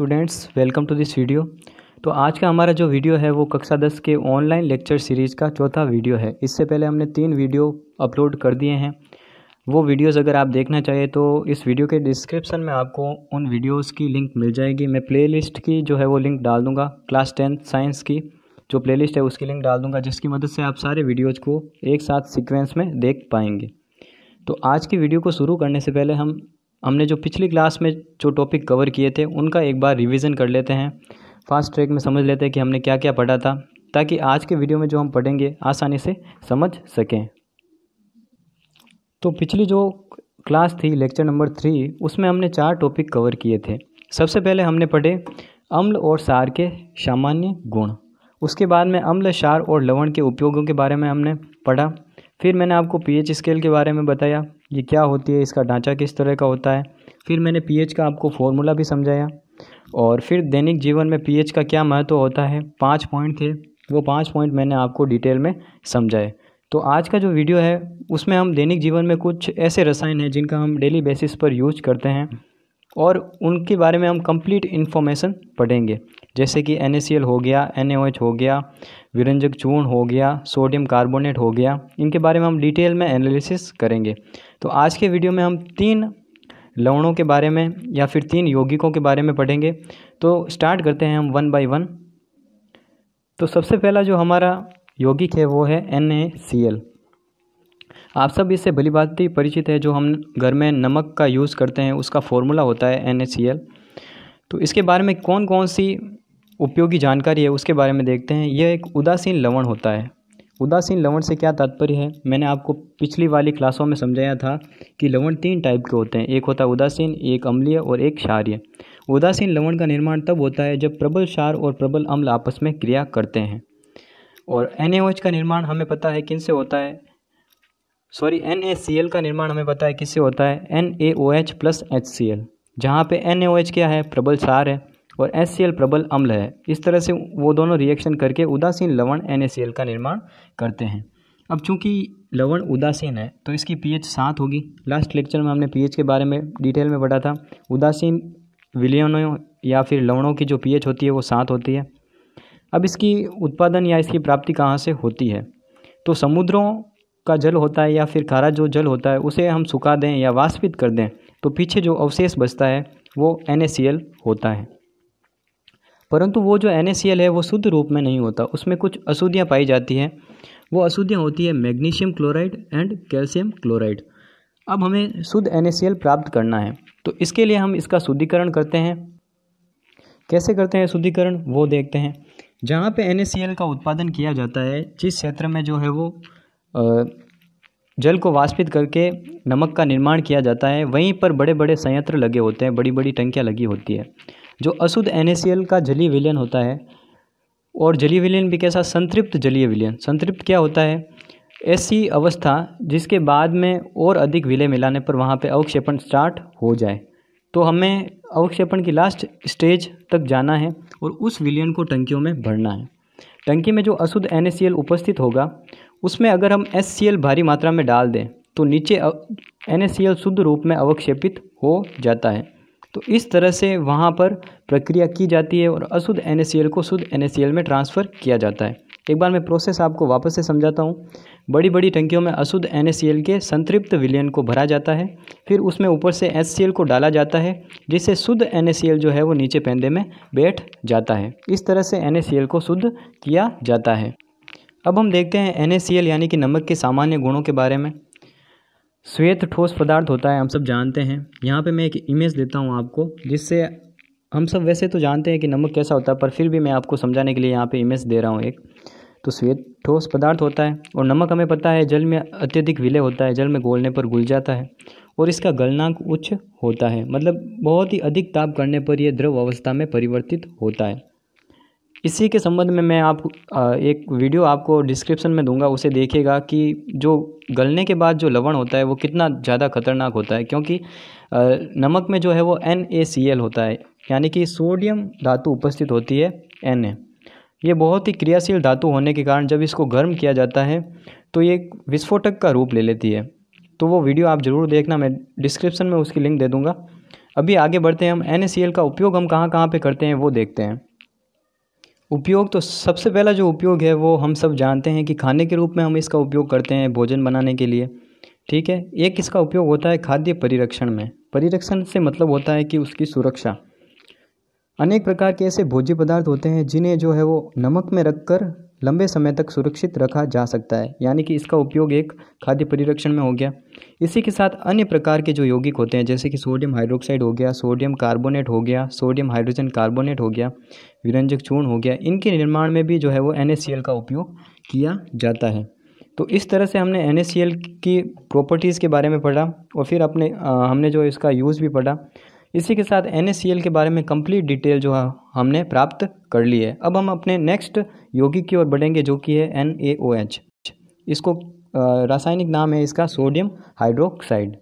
Students welcome to this video तो आज का हमारा जो वीडियो है वो कक्षा दस के ऑनलाइन लेक्चर सीरीज़ का चौथा वीडियो है इससे पहले हमने तीन वीडियो अपलोड कर दिए हैं वो वीडियोस अगर आप देखना चाहिए तो इस वीडियो के डिस्क्रिप्शन में आपको उन वीडियोस की लिंक मिल जाएगी मैं प्ले की जो है वो लिंक डाल दूँगा क्लास टेंथ साइंस की जो प्ले है उसकी लिंक डाल दूँगा जिसकी मदद से आप सारे वीडियोज़ को एक साथ सिक्वेंस में देख पाएंगे तो आज की वीडियो को शुरू करने से पहले हम हमने जो पिछली क्लास में जो टॉपिक कवर किए थे उनका एक बार रिवीजन कर लेते हैं फास्ट ट्रैक में समझ लेते हैं कि हमने क्या क्या पढ़ा था ताकि आज के वीडियो में जो हम पढ़ेंगे आसानी से समझ सकें तो पिछली जो क्लास थी लेक्चर नंबर थ्री उसमें हमने चार टॉपिक कवर किए थे सबसे पहले हमने पढ़े अम्ल और सार के सामान्य गुण उसके बाद में अम्ल सार और लवण के उपयोगों के बारे में हमने पढ़ा फिर मैंने आपको पीएच स्केल के बारे में बताया ये क्या होती है इसका ढांचा किस तरह का होता है फिर मैंने पीएच का आपको फॉर्मूला भी समझाया और फिर दैनिक जीवन में पीएच का क्या महत्व होता है पाँच पॉइंट थे वो पाँच पॉइंट मैंने आपको डिटेल में समझाए तो आज का जो वीडियो है उसमें हम दैनिक जीवन में कुछ ऐसे रसायन हैं जिनका हम डेली बेसिस पर यूज करते हैं और उनके बारे में हम कंप्लीट इन्फॉर्मेशन पढ़ेंगे जैसे कि एन हो गया एन हो गया विरंजक चूर्ण हो गया सोडियम कार्बोनेट हो गया इनके बारे में हम डिटेल में एनालिसिस करेंगे तो आज के वीडियो में हम तीन लवणों के बारे में या फिर तीन यौगिकों के बारे में पढ़ेंगे तो स्टार्ट करते हैं हम वन बाय वन तो सबसे पहला जो हमारा यौगिक है वो है एन आप सब इससे भली भांति परिचित है जो हम घर में नमक का यूज़ करते हैं उसका फॉर्मूला होता है एन तो इसके बारे में कौन कौन सी उपयोगी जानकारी है उसके बारे में देखते हैं यह एक उदासीन लवण होता है उदासीन लवण से क्या तात्पर्य है मैंने आपको पिछली वाली क्लासों में समझाया था कि लवण तीन टाइप के होते हैं एक होता है उदासीन एक अम्लीय और एक क्षार्य उदासीन लवण का निर्माण तब होता है जब प्रबल क्षार और प्रबल अम्ल आपस में क्रिया करते हैं और एन का निर्माण हमें पता है किन से होता है सॉरी एन का निर्माण हमें पता है किससे होता है N A O H plus H C L जहाँ पे एन ए ओ एच क्या है प्रबल सार है और एच सी एल प्रबल अम्ल है इस तरह से वो दोनों रिएक्शन करके उदासीन लवण एन ए सी एल का निर्माण करते हैं अब चूंकि लवण उदासीन है तो इसकी पी एच सात होगी लास्ट लेक्चर में हमने पी एच के बारे में डिटेल में पढ़ा था उदासीन विलियनों या फिर लवणों की जो पी एच होती है वो सात होती है अब इसकी उत्पादन या इसकी प्राप्ति कहाँ से होती है तो समुद्रों का जल होता है या फिर खारा जो जल होता है उसे हम सुखा दें या वाष्पित कर दें तो पीछे जो अवशेष बचता है वो एन होता है परंतु वो जो एन है वो शुद्ध रूप में नहीं होता उसमें कुछ अशुद्धियाँ पाई जाती हैं वो अशुद्धियाँ होती है magnesium chloride and calcium chloride अब हमें शुद्ध एन प्राप्त करना है तो इसके लिए हम इसका शुद्धिकरण करते हैं कैसे करते हैं शुद्धिकरण वो देखते हैं जहाँ पे एन का उत्पादन किया जाता है जिस क्षेत्र में जो है वो जल को वाष्पित करके नमक का निर्माण किया जाता है वहीं पर बड़े बड़े संयंत्र लगे होते हैं बड़ी बड़ी टंकियाँ लगी होती है जो अशुद्ध एन का जलीय विलयन होता है और जलीय विलयन भी कैसा संतृप्त जलीय विलयन संतृप्त क्या होता है ऐसी अवस्था जिसके बाद में और अधिक विलय मिलाने पर वहाँ पे अवक्षेपण स्टार्ट हो जाए तो हमें अवक्षेपण की लास्ट स्टेज तक जाना है और उस विलयन को टंकियों में भरना है टंकी में जो अशुद्ध एन उपस्थित होगा उसमें अगर हम एस भारी मात्रा में डाल दें तो नीचे एन शुद्ध रूप में अवक्षेपित हो जाता है तो इस तरह से वहाँ पर प्रक्रिया की जाती है और अशुद्ध एन को शुद्ध एन में ट्रांसफ़र किया जाता है एक बार मैं प्रोसेस आपको वापस से समझाता हूँ बड़ी बड़ी टंकियों में अशुद्ध एन के संतृप्त विलियन को भरा जाता है फिर उसमें ऊपर से एस को डाला जाता है जिससे शुद्ध एन जो है वो नीचे पेंदे में बैठ जाता है इस तरह से एन को शुद्ध किया जाता है अब हम देखते हैं एन यानी कि नमक के सामान्य गुणों के बारे में श्वेत ठोस पदार्थ होता है हम सब जानते हैं यहाँ पे मैं एक इमेज देता हूँ आपको जिससे हम सब वैसे तो जानते हैं कि नमक कैसा होता है पर फिर भी मैं आपको समझाने के लिए यहाँ पे इमेज दे रहा हूँ एक तो श्वेत ठोस पदार्थ होता है और नमक हमें पता है जल में अत्यधिक विलय होता है जल में घोलने पर घुल जाता है और इसका गलनांक उच्च होता है मतलब बहुत ही अधिक ताप करने पर यह द्रव अवस्था में परिवर्तित होता है इसी के संबंध में मैं आप एक वीडियो आपको डिस्क्रिप्शन में दूंगा उसे देखिएगा कि जो गलने के बाद जो लवण होता है वो कितना ज़्यादा खतरनाक होता है क्योंकि नमक में जो है वो एन होता है यानी कि सोडियम धातु उपस्थित होती है एन ये बहुत ही क्रियाशील धातु होने के कारण जब इसको गर्म किया जाता है तो ये विस्फोटक का रूप ले लेती है तो वो वीडियो आप ज़रूर देखना मैं डिस्क्रिप्शन में उसकी लिंक दे दूँगा अभी आगे बढ़ते हैं हम एन का उपयोग हम कहाँ कहाँ पर करते हैं वो देखते हैं उपयोग तो सबसे पहला जो उपयोग है वो हम सब जानते हैं कि खाने के रूप में हम इसका उपयोग करते हैं भोजन बनाने के लिए ठीक है एक इसका उपयोग होता है खाद्य परिरक्षण में परिरक्षण से मतलब होता है कि उसकी सुरक्षा अनेक प्रकार के ऐसे भोज्य पदार्थ होते हैं जिन्हें जो है वो नमक में रख कर लंबे समय तक सुरक्षित रखा जा सकता है यानी कि इसका उपयोग एक खाद्य परिरक्षण में हो गया इसी के साथ अन्य प्रकार के जो यौगिक होते हैं जैसे कि सोडियम हाइड्रोक्साइड हो गया सोडियम कार्बोनेट हो गया सोडियम हाइड्रोजन कार्बोनेट हो गया विरंजक चूर्ण हो गया इनके निर्माण में भी जो है वो एन का उपयोग किया जाता है तो इस तरह से हमने एन की प्रॉपर्टीज़ के बारे में पढ़ा और फिर अपने आ, हमने जो इसका यूज़ भी पढ़ा इसी के साथ एन के बारे में कंप्लीट डिटेल जो है हाँ हमने प्राप्त कर ली है अब हम अपने नेक्स्ट यौगिक की ओर बढ़ेंगे जो कि है एन इसको रासायनिक नाम है इसका सोडियम हाइड्रोक्साइड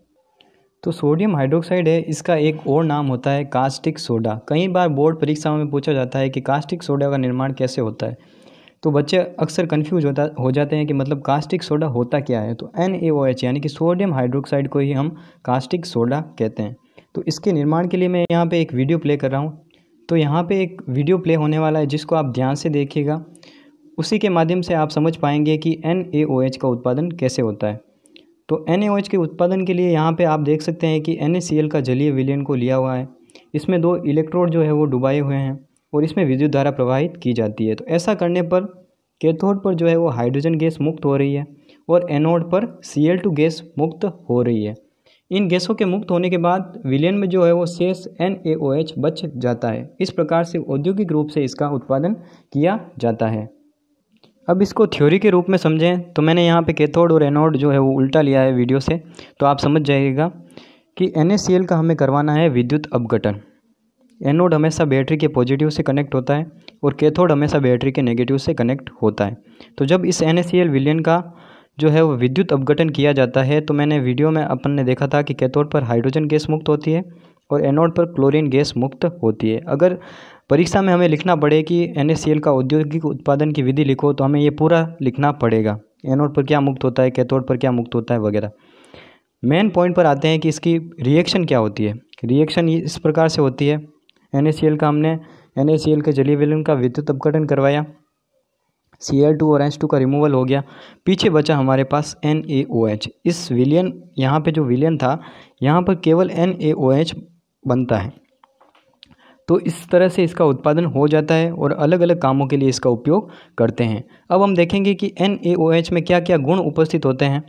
तो सोडियम हाइड्रोक्साइड है इसका एक और नाम होता है कास्टिक सोडा कई बार बोर्ड परीक्षाओं में पूछा जाता है कि कास्टिक सोडा का निर्माण कैसे होता है तो बच्चे अक्सर कन्फ्यूज होता हो जाते हैं कि मतलब कास्टिक सोडा होता क्या है तो एन यानी कि सोडियम हाइड्रोक्साइड को ही हम कास्टिक सोडा कहते हैं तो इसके निर्माण के लिए मैं यहाँ पे एक वीडियो प्ले कर रहा हूँ तो यहाँ पे एक वीडियो प्ले होने वाला है जिसको आप ध्यान से देखिएगा उसी के माध्यम से आप समझ पाएंगे कि एन ए ओ एच का उत्पादन कैसे होता है तो एन ए ओ एच के उत्पादन के लिए यहाँ पर आप देख सकते हैं कि एन ए सी एल का जलीय विलियन को लिया हुआ है इसमें दो इलेक्ट्रोड जो है वो डुबाए हुए हैं और इसमें विद्युत धारा प्रवाहित की जाती है तो ऐसा करने पर कैथोड पर जो है वो हाइड्रोजन गैस मुक्त हो रही है और एनोड पर सी एल टू गैस मुक्त हो रही है इन गैसों के मुक्त होने के बाद विलयन में जो है वो शेष एन बच जाता है इस प्रकार से औद्योगिक रूप से इसका उत्पादन किया जाता है अब इसको थ्योरी के रूप में समझें तो मैंने यहाँ पे कैथोड और एनोड जो है वो उल्टा लिया है वीडियो से तो आप समझ जाइएगा कि एन का हमें करवाना है विद्युत अपघटन एनोड हमेशा बैटरी के पॉजिटिव से कनेक्ट होता है और कैथोड हमेशा बैटरी के नेगेटिव से कनेक्ट होता है तो जब इस एन विलयन का जो है वो विद्युत अपघटन किया जाता है तो मैंने वीडियो में अपन ने देखा था कि कैथोड पर हाइड्रोजन गैस मुक्त होती है और एनोड पर क्लोरीन गैस मुक्त होती है अगर परीक्षा में हमें लिखना पड़े कि एन का औद्योगिक उत्पादन की विधि लिखो तो हमें ये पूरा लिखना पड़ेगा एनोड पर क्या मुक्त होता है कैथोड पर क्या मुक्त होता है वगैरह मेन पॉइंट पर आते हैं कि इसकी रिएक्शन क्या होती है रिएक्शन इस प्रकार से होती है एन का हमने एन के जलीय विलयन का विद्युत अपघटन करवाया सी एल टू और एच टू का रिमूवल हो गया पीछे बचा हमारे पास एन ए ओ एच इस विलियन यहाँ पे जो विलियन था यहाँ पर केवल एन ए ओ एच बनता है तो इस तरह से इसका उत्पादन हो जाता है और अलग अलग कामों के लिए इसका उपयोग करते हैं अब हम देखेंगे कि एन ए ओ एच में क्या क्या गुण उपस्थित होते हैं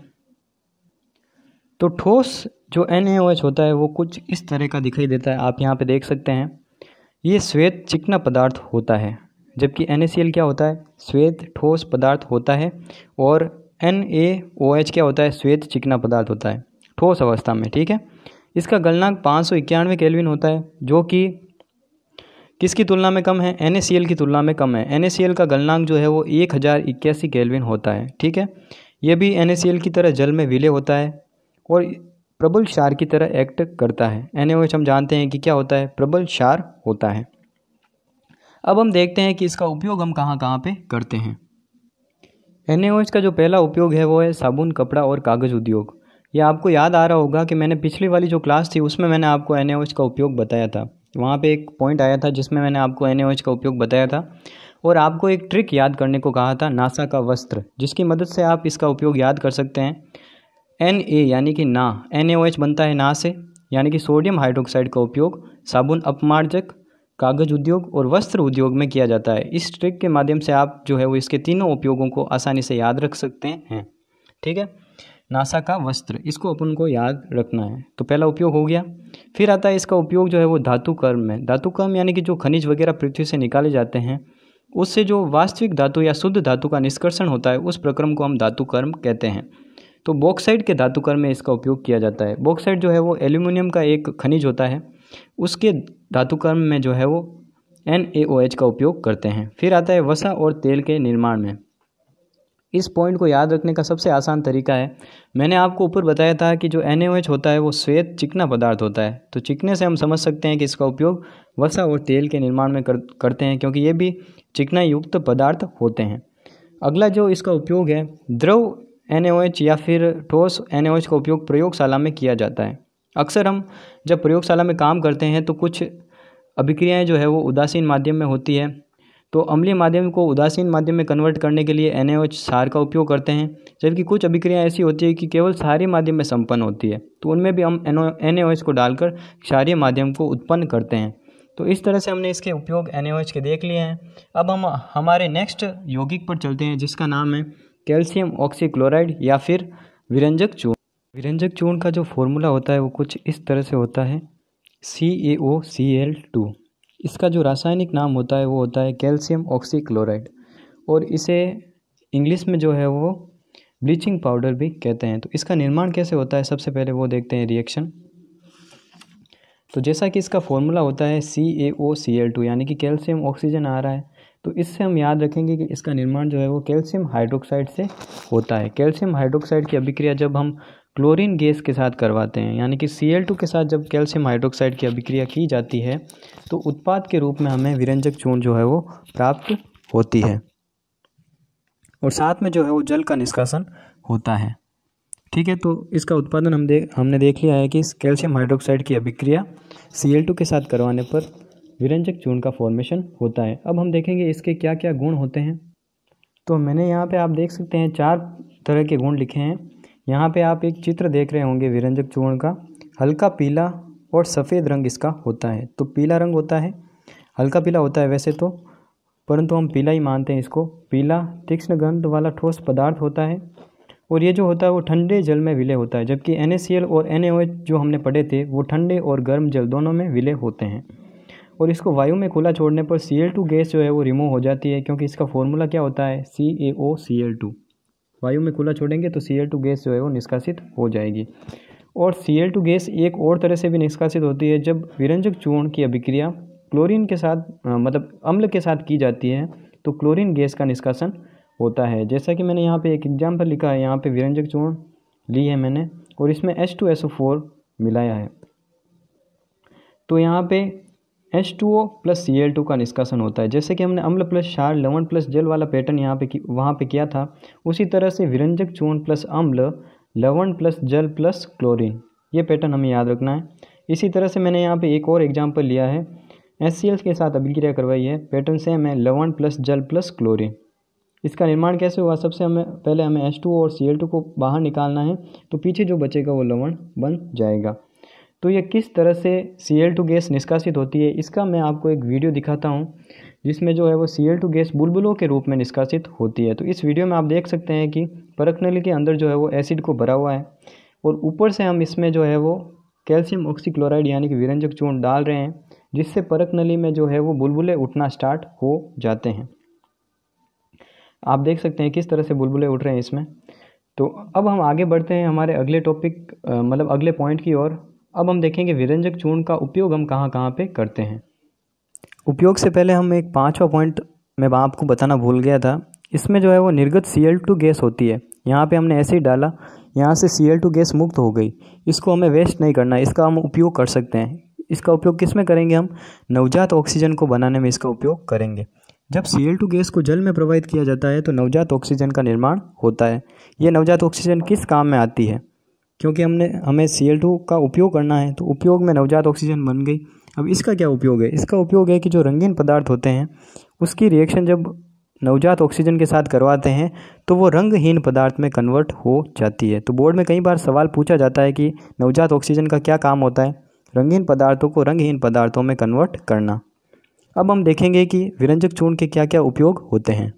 तो ठोस जो एन ए ओ एच होता है वो कुछ इस तरह का दिखाई देता है आप यहाँ पर देख सकते हैं ये श्वेत चिकना पदार्थ होता है जबकि एन क्या होता है श्वेत ठोस पदार्थ होता है और एन क्या होता है श्वेत चिकना पदार्थ होता है ठोस अवस्था में ठीक है इसका गलनांक पाँच सौ इक्यानवे कैलविन होता है जो कि किसकी तुलना में कम है एन की तुलना में कम है एन का गलनांक जो है वो एक हज़ार इक्यासी कैलविन होता है ठीक है ये भी एन की तरह जल में विलय होता है और प्रबल क्षार की तरह एक्ट करता है एन हम जानते हैं कि क्या होता है प्रबल क्षार होता है अब हम देखते हैं कि इसका उपयोग हम कहाँ कहाँ पे करते हैं एन का जो पहला उपयोग है वो है साबुन कपड़ा और कागज़ उद्योग यह आपको याद आ रहा होगा कि मैंने पिछली वाली जो क्लास थी उसमें मैंने आपको एन का उपयोग बताया था वहाँ पे एक पॉइंट आया था जिसमें मैंने आपको एन का उपयोग बताया था और आपको एक ट्रिक याद करने को कहा था नासा का वस्त्र जिसकी मदद से आप इसका उपयोग याद कर सकते हैं एन ए यानी कि ना एन बनता है ना से यानी कि सोडियम हाइड्रोक्साइड का उपयोग साबुन अपमार्जक कागज़ उद्योग और वस्त्र उद्योग में किया जाता है इस ट्रिक के माध्यम से आप जो है वो इसके तीनों उपयोगों को आसानी से याद रख सकते हैं हम्म। ठीक है नासा का वस्त्र इसको अपन को याद रखना है तो पहला उपयोग हो गया फिर आता है इसका उपयोग जो है वो धातु कर्म में धातु कर्म यानी कि जो खनिज वगैरह पृथ्वी से निकाले जाते हैं उससे जो वास्तविक धातु या शुद्ध धातु का निष्कर्षण होता है उस प्रक्रम को हम धातु कर्म कहते हैं तो बॉक्साइड के धातु कर्म में इसका उपयोग किया जाता है बॉक्साइड जो है वो एल्यूमिनियम का एक खनिज होता है उसके धातुकर्म में जो है वो एन ए ओ एच का उपयोग करते हैं फिर आता है वसा और तेल के निर्माण में इस पॉइंट को याद रखने का सबसे आसान तरीका है मैंने आपको ऊपर बताया था कि जो एन ओ एच होता है वो श्वेत चिकना पदार्थ होता है तो चिकने से हम समझ सकते हैं कि इसका उपयोग वसा और तेल के निर्माण में कर, करते हैं क्योंकि ये भी चिकना युक्त पदार्थ होते हैं अगला जो इसका उपयोग है द्रव एन ओ एच या फिर ठोस एन ओ एच का उपयोग प्रयोगशाला में किया जाता है अक्सर हम जब प्रयोगशाला में काम करते हैं तो कुछ अभिक्रियाएं जो है वो उदासीन माध्यम में होती है तो अम्लीय माध्यम को उदासीन माध्यम में कन्वर्ट करने के लिए एन सार का उपयोग करते हैं जबकि कुछ अभिक्रियाएं ऐसी होती है कि केवल सारी माध्यम में संपन्न होती है तो उनमें भी हम एन को डालकर क्षारीय माध्यम को उत्पन्न करते हैं तो इस तरह से हमने इसके उपयोग एन के देख लिए हैं अब हम हमारे नेक्स्ट यौगिक पर चलते हैं जिसका नाम है कैल्शियम ऑक्सीक्लोराइड या फिर विरंजक चूर्ण विरंजक चूर्ण का जो फॉर्मूला होता है वो कुछ इस तरह से होता है सी ए ओ सी एल टू इसका जो रासायनिक नाम होता है वो होता है कैल्शियम ऑक्सीक्लोराइड और इसे इंग्लिश में जो है वो ब्लीचिंग पाउडर भी कहते हैं तो इसका निर्माण कैसे होता है सबसे पहले वो देखते हैं रिएक्शन तो जैसा कि इसका फॉर्मूला होता है सी ए ओ सी एल टू यानी कि कैल्शियम ऑक्सीजन आ रहा है तो इससे हम याद रखेंगे कि इसका निर्माण जो है वो कैल्शियम हाइड्रोक्साइड से होता है कैल्शियम हाइड्रोक्साइड की अभिक्रिया जब हम क्लोरीन गैस के साथ करवाते हैं यानी कि सी के साथ जब कैल्शियम हाइड्रोक्साइड की अभिक्रिया की जाती है तो उत्पाद के रूप में हमें विरंजक चूर्ण जो है वो प्राप्त होती है और साथ में जो है वो जल का निष्कासन होता है ठीक है तो इसका उत्पादन हम दे हमने देख लिया है कि इस कैल्शियम हाइड्रोक्साइड की अभिक्रिया सी के साथ करवाने पर विरंजक चूर्ण का फॉर्मेशन होता है अब हम देखेंगे इसके क्या क्या गुण होते हैं तो मैंने यहाँ पे आप देख सकते हैं चार तरह के गुण लिखे हैं यहाँ पे आप एक चित्र देख रहे होंगे विरंजक चूर्ण का हल्का पीला और सफ़ेद रंग इसका होता है तो पीला रंग होता है हल्का पीला होता है वैसे तो परंतु हम पीला ही मानते हैं इसको पीला तीक्ष्ण गंध वाला ठोस पदार्थ होता है और ये जो होता है वो ठंडे जल में विलय होता है जबकि एन और एन जो हमने पढ़े थे वो ठंडे और गर्म जल दोनों में विलय होते हैं और इसको वायु में खुला छोड़ने पर सी गैस जो है वो रिमूव हो जाती है क्योंकि इसका फॉर्मूला क्या होता है सी ए ओ सी एल टू वायु में खुला छोड़ेंगे तो सी टू गैस जो है वो निष्कासित हो जाएगी और सी टू गैस एक और तरह से भी निष्कासित होती है जब विरंजक चूर्ण की अभिक्रिया क्लोरीन के साथ आ, मतलब अम्ल के साथ की जाती है तो क्लोरीन गैस का निष्कासन होता है जैसा कि मैंने यहाँ पे एक एग्जाम्पल लिखा है यहाँ पे विरंजक चूर्ण ली है मैंने और इसमें H two S O four मिलाया है तो यहाँ पे H two O plus C L two का निष्कासन होता है जैसे कि हमने अम्ल प्लस क्षार लवण प्लस जल वाला पैटर्न यहाँ पे वहाँ पे किया था उसी तरह से विरंजक चून प्लस अम्ल लवण प्लस जल प्लस क्लोरीन ये पैटर्न हमें याद रखना है इसी तरह से मैंने यहाँ पे एक और एग्जाम्पल लिया है एस के साथ अभिक्रिया करवाई है पैटर्न सेम है लवण प्लस जल प्लस क्लोरीन इसका निर्माण कैसे हुआ सबसे हमें पहले हमें एच और सी को बाहर निकालना है तो पीछे जो बचेगा वो लवण बन जाएगा तो ये किस तरह से सी एल टू गैस निष्कासित होती है इसका मैं आपको एक वीडियो दिखाता हूँ जिसमें जो है वो सी एल टू गैस बुलबुलों के रूप में निष्कासित होती है तो इस वीडियो में आप देख सकते हैं कि परख नली के अंदर जो है वो एसिड को भरा हुआ है और ऊपर से हम इसमें जो है वो कैल्शियम ऑक्सीक्लोराइड यानी कि विरंजक चूर्ण डाल रहे हैं जिससे परख नली में जो है वो बुलबुलें उठना स्टार्ट हो जाते हैं आप देख सकते हैं किस तरह से बुलबुलें उठ रहे हैं इसमें तो अब हम आगे बढ़ते हैं हमारे अगले टॉपिक मतलब अगले पॉइंट की ओर अब हम देखेंगे विरंजक चूर्ण का उपयोग हम कहाँ कहाँ पे करते हैं उपयोग से पहले हम एक पाँचवा पॉइंट मैं आपको बताना भूल गया था इसमें जो है वो निर्गत सी गैस होती है यहाँ पे हमने ऐसे ही डाला यहाँ से सी गैस मुक्त हो गई इसको हमें वेस्ट नहीं करना इसका हम उपयोग कर सकते हैं इसका उपयोग किस में करेंगे हम नवजात ऑक्सीजन को बनाने में इसका उपयोग करेंगे जब सी गैस को जल में प्रवाहित किया जाता है तो नवजात ऑक्सीजन का निर्माण होता है ये नवजात ऑक्सीजन किस काम में आती है क्योंकि हमने हमें सी एल टू का उपयोग करना है तो उपयोग में नवजात ऑक्सीजन बन गई अब इसका क्या उपयोग है इसका उपयोग है कि जो रंगीन पदार्थ होते हैं उसकी रिएक्शन जब नवजात ऑक्सीजन के साथ करवाते हैं तो वो रंगहीन पदार्थ में कन्वर्ट हो जाती है तो बोर्ड में कई बार सवाल पूछा जाता है कि नवजात ऑक्सीजन का क्या काम होता है रंगीन पदार्थों को रंगहीन पदार्थों में कन्वर्ट करना अब हम देखेंगे कि विरंजक चूर्ण के क्या क्या उपयोग होते हैं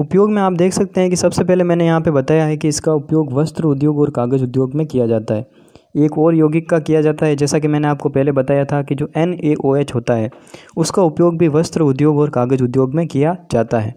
उपयोग में आप देख सकते हैं कि सबसे पहले मैंने यहाँ पे बताया है कि इसका उपयोग वस्त्र उद्योग और कागज़ उद्योग में किया जाता है एक और यौगिक का किया जाता है जैसा कि मैंने आपको पहले बताया था कि जो एन ए ओ एच होता है उसका उपयोग भी वस्त्र उद्योग और कागज़ उद्योग में किया जाता है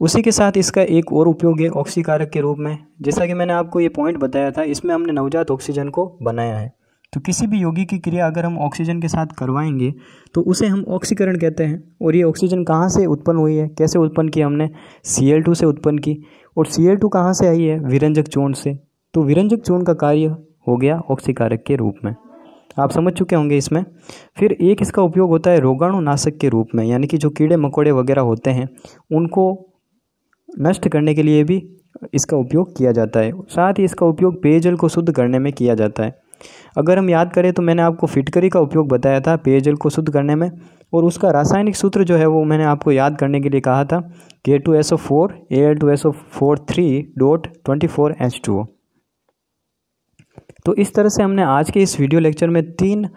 उसी के साथ इसका एक और उपयोग है ऑक्सीकारक के रूप में जैसा कि मैंने आपको ये पॉइंट बताया था इसमें हमने नवजात ऑक्सीजन को बनाया है तो किसी भी योगी की क्रिया अगर हम ऑक्सीजन के साथ करवाएंगे तो उसे हम ऑक्सीकरण कहते हैं और ये ऑक्सीजन कहाँ से उत्पन्न हुई है कैसे उत्पन्न की हमने सी से उत्पन्न की और सी टू कहाँ से आई है विरंजक चूर्ण से तो विरंजक चूर्ण का कार्य हो गया ऑक्सीकारक के रूप में आप समझ चुके होंगे इसमें फिर एक इसका उपयोग होता है रोगाणुनाशक के रूप में यानी कि जो कीड़े मकोड़े वगैरह होते हैं उनको नष्ट करने के लिए भी इसका उपयोग किया जाता है साथ ही इसका उपयोग पेयजल को शुद्ध करने में किया जाता है अगर हम याद करें तो मैंने आपको फिटकरी का उपयोग बताया था पेयजल को शुद्ध करने में और उसका रासायनिक सूत्र जो है वो मैंने आपको याद करने के लिए कहा था K two S O four A L two S O four three dot twenty four H two O तो इस तरह से हमने आज के इस वीडियो लेक्चर में तीन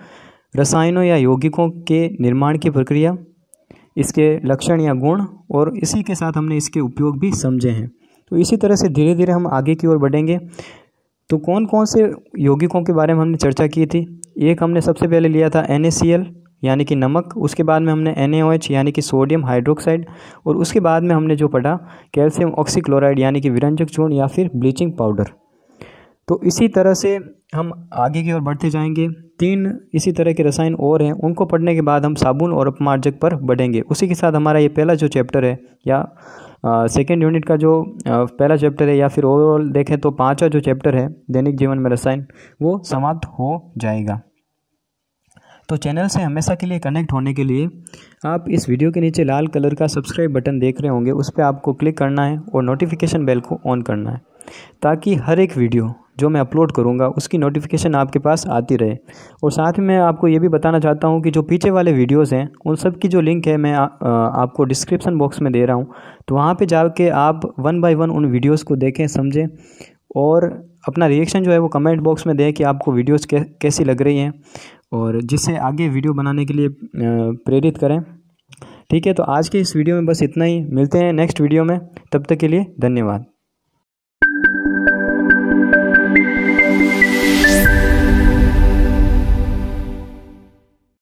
रसायनों या यौगिकों के निर्माण की प्रक्रिया इसके लक्षण या गुण और इसी के साथ हमने इसके उपयोग भी समझे हैं तो इसी तरह से धीरे धीरे हम आगे की ओर बढ़ेंगे तो कौन कौन से यौगिकों के बारे में हमने चर्चा की थी एक हमने सबसे पहले लिया था एन यानी कि नमक उसके बाद में हमने एन यानी कि सोडियम हाइड्रोक्साइड और उसके बाद में हमने जो पढ़ा कैल्शियम ऑक्सीक्लोराइड यानी कि विरंजक चूर्ण या फिर ब्लीचिंग पाउडर तो इसी तरह से हम आगे की ओर बढ़ते जाएंगे तीन इसी तरह के रसायन और हैं उनको पढ़ने के बाद हम साबुन और अपमार्जक पर बढ़ेंगे उसी के साथ हमारा ये पहला जो चैप्टर है या सेकेंड यूनिट का जो पहला चैप्टर है या फिर ओवरऑल देखें तो पाँचवा जो चैप्टर है दैनिक जीवन में रसायन वो समाप्त हो जाएगा तो चैनल से हमेशा के लिए कनेक्ट होने के लिए आप इस वीडियो के नीचे लाल कलर का सब्सक्राइब बटन देख रहे होंगे उस पर आपको क्लिक करना है और नोटिफिकेशन बेल को ऑन करना है ताकि हर एक वीडियो जो मैं अपलोड करूँगा उसकी नोटिफिकेशन आपके पास आती रहे और साथ ही मैं आपको ये भी बताना चाहता हूँ कि जो पीछे वाले वीडियोज़ हैं उन सब की जो लिंक है मैं आ, आपको डिस्क्रिप्सन बॉक्स में दे रहा हूँ तो वहाँ पर जाके आप वन बाई वन उन वीडियोज़ को देखें समझें और अपना रिएक्शन जो है वो कमेंट बॉक्स में दें कि आपको वीडियोज़ कै, कैसी लग रही हैं और जिससे आगे वीडियो बनाने के लिए प्रेरित करें ठीक है तो आज के इस वीडियो में बस इतना ही मिलते हैं नेक्स्ट वीडियो में तब तक के लिए धन्यवाद